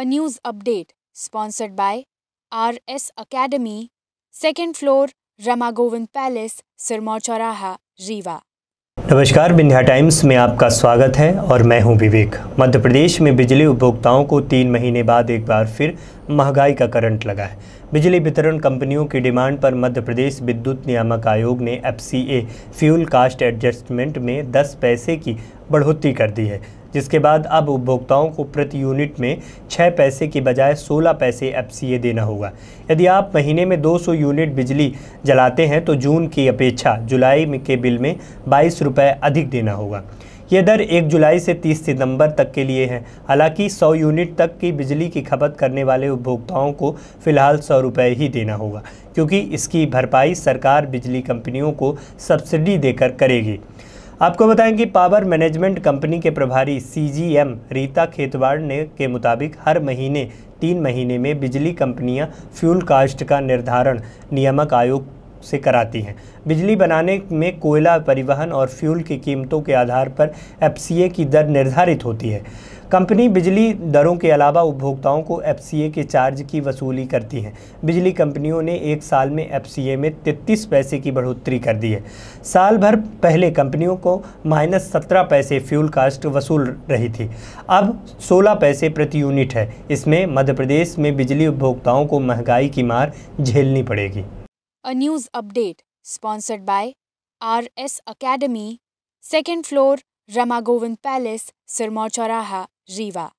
a news update sponsored by RS Academy, second floor, Ramagovind Palace, Sirmaur Chauraha, Riva. नमस्कार Vindhya times में आपका स्वागत है और मैं हूं विवेक मध्य प्रदेश में बिजली उपभोक्ताओं को तीन महीने बाद एक बार फिर महंगाई का करंट लगा है बिजली वितरण कंपनियों की डिमांड पर मध्य प्रदेश विद्युत नियामक आयोग ने एफ फ्यूल कास्ट एडजस्टमेंट में 10 पैसे की बढ़ोतरी कर दी है जिसके बाद अब उपभोक्ताओं को प्रति यूनिट में 6 पैसे की बजाय 16 पैसे एफ देना होगा यदि आप महीने में 200 यूनिट बिजली जलाते हैं तो जून की अपेक्षा जुलाई के बिल में बाईस रुपये अधिक देना होगा ये दर 1 जुलाई से 30 सितंबर तक के लिए है हालांकि 100 यूनिट तक की बिजली की खपत करने वाले उपभोक्ताओं को फिलहाल सौ रुपये ही देना होगा क्योंकि इसकी भरपाई सरकार बिजली कंपनियों को सब्सिडी देकर करेगी आपको बताएं कि पावर मैनेजमेंट कंपनी के प्रभारी सीजीएम रीता खेतवाड़ ने के मुताबिक हर महीने तीन महीने में बिजली कंपनियां फ्यूल कास्ट का निर्धारण नियामक आयोग से कराती हैं बिजली बनाने में कोयला परिवहन और फ्यूल की कीमतों के आधार पर एफसीए की दर निर्धारित होती है कंपनी बिजली दरों के अलावा उपभोक्ताओं को एफसीए के चार्ज की वसूली करती है बिजली कंपनियों ने एक साल में एफसीए में 33 पैसे की बढ़ोतरी कर दी है साल भर पहले कंपनियों को माइनस सत्रह पैसे फ्यूल कास्ट वसूल रही थी अब 16 पैसे प्रति यूनिट है इसमें मध्य प्रदेश में बिजली उपभोक्ताओं को महंगाई की मार झेलनी पड़ेगी a news update sponsored by RS Academy, second floor, Ramagovind Palace, Sirmaur Riva.